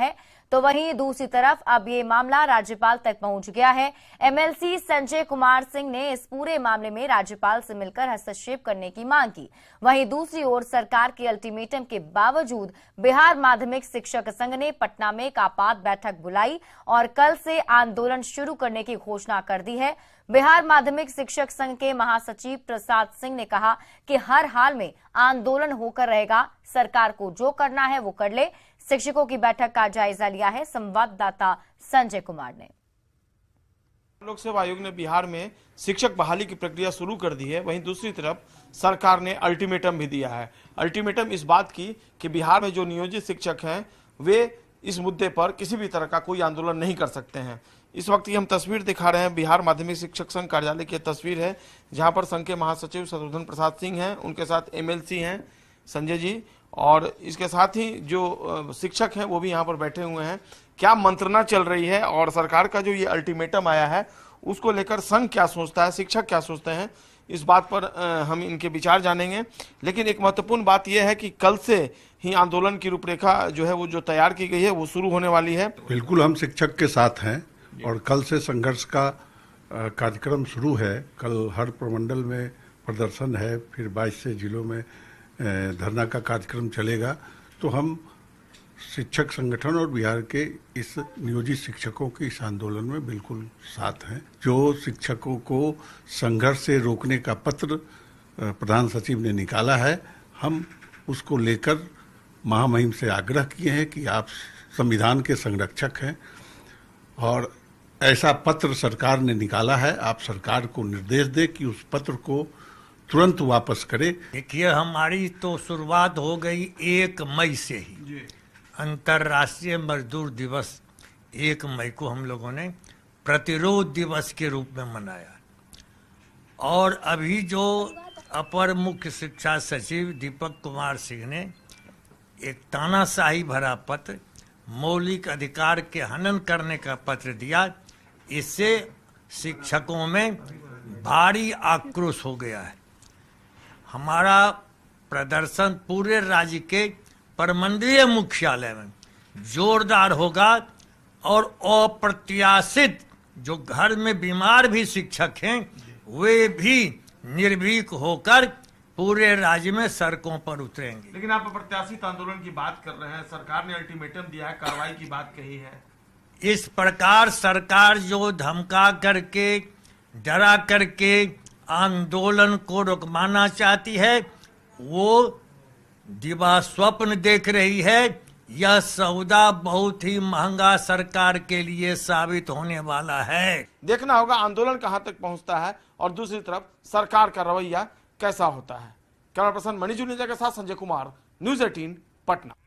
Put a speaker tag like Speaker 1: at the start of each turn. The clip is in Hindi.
Speaker 1: है तो वहीं दूसरी तरफ अब ये मामला राज्यपाल तक पहुंच गया है एमएलसी संजय कुमार सिंह ने इस पूरे मामले में राज्यपाल से मिलकर हस्तक्षेप करने की मांग की वहीं दूसरी ओर सरकार के अल्टीमेटम के बावजूद बिहार माध्यमिक शिक्षक संघ ने पटना में एक आपात बैठक बुलाई और कल से आंदोलन शुरू करने की घोषणा कर दी है बिहार माध्यमिक शिक्षक संघ के महासचिव प्रसाद सिंह ने कहा कि हर हाल में आंदोलन होकर रहेगा सरकार को जो करना है वो कर ले शिक्षकों की बैठक का जायजा लिया है संवाददाता संजय कुमार ने
Speaker 2: लोक सेवा आयोग ने बिहार में शिक्षक बहाली की प्रक्रिया शुरू कर दी है वहीं दूसरी तरफ सरकार ने अल्टीमेटम भी दिया है अल्टीमेटम इस बात की कि बिहार में जो नियोजित शिक्षक हैं वे इस मुद्दे पर किसी भी तरह का कोई आंदोलन नहीं कर सकते हैं इस वक्त की हम तस्वीर दिखा रहे हैं बिहार माध्यमिक शिक्षक संघ कार्यालय की तस्वीर है जहाँ पर संघ के महासचिव शत्रुघ्न प्रसाद सिंह हैं उनके साथ एम हैं संजय जी और इसके साथ ही जो शिक्षक हैं वो भी यहाँ पर बैठे हुए हैं क्या मंत्रणा चल रही है और सरकार का जो ये अल्टीमेटम आया है उसको लेकर संघ क्या सोचता है शिक्षक क्या सोचते हैं इस बात पर हम इनके विचार जानेंगे लेकिन एक महत्वपूर्ण बात यह है कि कल से ही आंदोलन की रूपरेखा जो है वो जो तैयार की गई है वो
Speaker 3: शुरू होने वाली है बिल्कुल हम शिक्षक के साथ हैं और कल से संघर्ष का कार्यक्रम शुरू है कल हर प्रमंडल में प्रदर्शन है फिर बाईस से जिलों में धरना का कार्यक्रम चलेगा तो हम शिक्षक संगठन और बिहार के इस नियोजित शिक्षकों के इस आंदोलन में बिल्कुल साथ हैं जो शिक्षकों को संघर्ष से रोकने का पत्र प्रधान सचिव ने निकाला है हम उसको लेकर महामहिम से आग्रह किए हैं कि आप संविधान के संरक्षक हैं और ऐसा पत्र सरकार ने निकाला है आप सरकार को निर्देश दें कि उस पत्र को तुरंत वापस करे देखिए
Speaker 4: हमारी तो शुरुआत हो गई एक मई से ही अंतर्राष्ट्रीय मजदूर दिवस एक मई को हम लोगों ने प्रतिरोध दिवस के रूप में मनाया और अभी जो अपर मुख्य शिक्षा सचिव दीपक कुमार सिंह ने एक तानाशाही भरा पत्र मौलिक अधिकार के हनन करने का पत्र दिया इससे शिक्षकों में भारी आक्रोश हो गया है हमारा प्रदर्शन पूरे राज्य के प्रमंडलीय मुख्यालय में जोरदार होगा और अप्रत्याशित जो घर में बीमार भी शिक्षक हैं वे भी निर्भीक होकर पूरे राज्य में सड़कों पर उतरेंगे
Speaker 2: लेकिन आप अप्रत्याशित आंदोलन की बात कर रहे हैं सरकार ने अल्टीमेटम दिया है कार्रवाई की बात कही है
Speaker 4: इस प्रकार सरकार जो धमका करके डरा करके आंदोलन को रुकवाना चाहती है वो दिवा स्वप्न देख रही है यह सौदा बहुत ही महंगा सरकार के लिए साबित होने वाला है
Speaker 2: देखना होगा आंदोलन कहाँ तक पहुँचता है और दूसरी तरफ सरकार का रवैया कैसा होता है कैमरा पर्सन मणिजू नेजा के साथ संजय कुमार न्यूज एटीन पटना